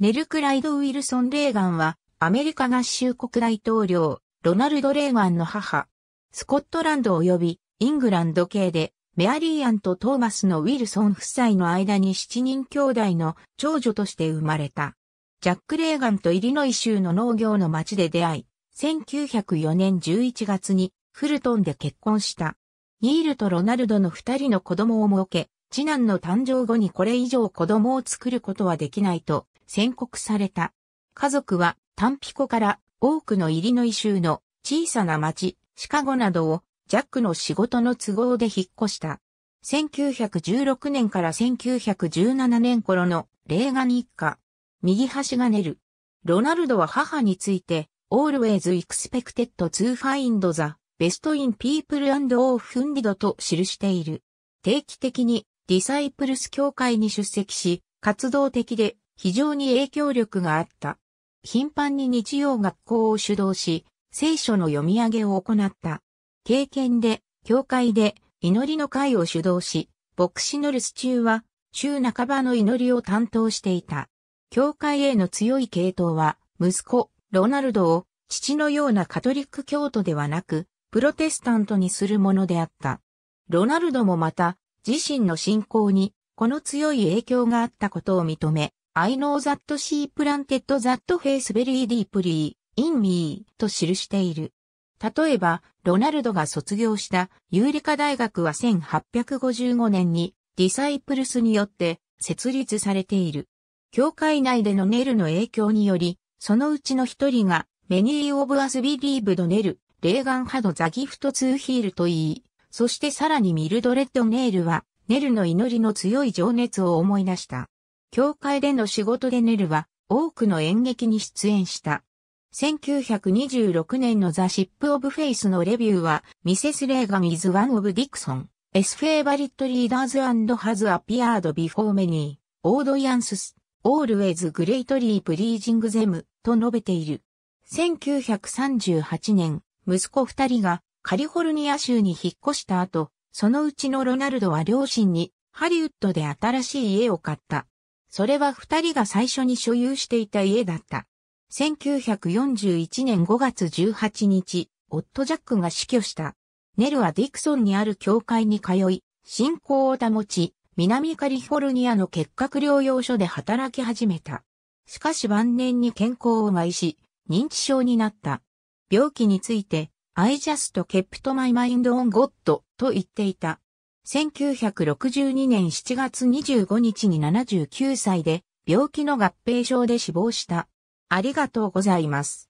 ネル・クライド・ウィルソン・レーガンは、アメリカ合衆国大統領、ロナルド・レーガンの母、スコットランド及びイングランド系で、メアリーアンとトーマスのウィルソン夫妻の間に7人兄弟の長女として生まれた。ジャック・レーガンとイリノイ州の農業の町で出会い、1904年11月にフルトンで結婚した。ニールとロナルドの二人の子供を設け、次男の誕生後にこれ以上子供を作ることはできないと宣告された。家族はタンピコから多くのイリノイ州の小さな町、シカゴなどをジャックの仕事の都合で引っ越した。1916年から1917年頃のレーガン一家。右端がネル。ロナルドは母について、always expected to find the best in people and often did と記している。定期的にディサイプルス協会に出席し、活動的で非常に影響力があった。頻繁に日曜学校を主導し、聖書の読み上げを行った。経験で、教会で、祈りの会を主導し、牧師の留守中は、週半ばの祈りを担当していた。教会への強い系統は、息子、ロナルドを、父のようなカトリック教徒ではなく、プロテスタントにするものであった。ロナルドもまた、自身の信仰に、この強い影響があったことを認め、I know that she planted that face very deeply in me と記している。例えば、ロナルドが卒業したユーリカ大学は1855年にディサイプルスによって設立されている。教会内でのネルの影響により、そのうちの一人がメニー・オブ・アス・ビリーブ・ド・ネル、レーガンハドザ・ギフト・ツー・ヒールと言い、そしてさらにミルドレッド・ネールは、ネルの祈りの強い情熱を思い出した。教会での仕事でネルは多くの演劇に出演した。1926年のザ・シップ・オブ・フェイスのレビューは、ミセス・レーガン・イズ・ワン・オブ・ディクソン、エス・フェイバリット・リーダーズ・アンド・ハズ・アピアード・ビフォー・メニー、オード・ヤンスス、オールウェイズ・グレイト・リー・プリージング・ゼム、と述べている。1938年、息子二人がカリフォルニア州に引っ越した後、そのうちのロナルドは両親にハリウッドで新しい家を買った。それは二人が最初に所有していた家だった。1941年5月18日、オット・ジャックが死去した。ネルはディクソンにある教会に通い、信仰を保ち、南カリフォルニアの結核療養所で働き始めた。しかし晩年に健康を害し、認知症になった。病気について、I just kept my mind on God と言っていた。1962年7月25日に79歳で病気の合併症で死亡した。ありがとうございます。